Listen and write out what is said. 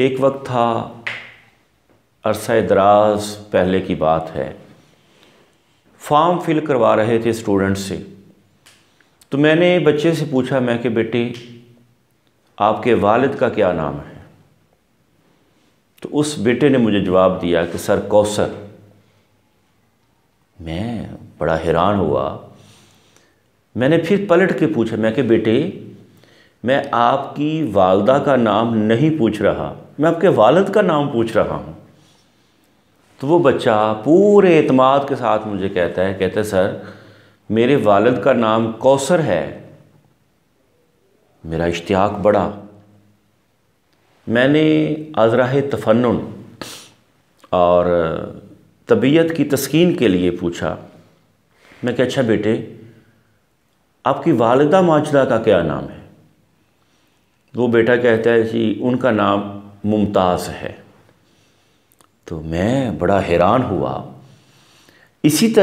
एक वक्त था अरसा दराज पहले की बात है फॉर्म फिल करवा रहे थे स्टूडेंट से तो मैंने बच्चे से पूछा मैं कि बेटे आपके वालिद का क्या नाम है तो उस बेटे ने मुझे जवाब दिया कि सर कौसर मैं बड़ा हैरान हुआ मैंने फिर पलट के पूछा मैं कि बेटे मैं आपकी वालदा का नाम नहीं पूछ रहा मैं आपके वालद का नाम पूछ रहा हूँ तो वो बच्चा पूरे अतमाद के साथ मुझे कहता है कहते सर मेरे वालद का नाम कौसर है मेरा इश्तियाक बड़ा मैंने अजराह तफन और तबीयत की तस्कीन के लिए पूछा मैं क्या अच्छा बेटे आपकी वालदा माजदा का क्या नाम है वो बेटा कहता है कि उनका नाम मुमताज़ है तो मैं बड़ा हैरान हुआ इसी तरह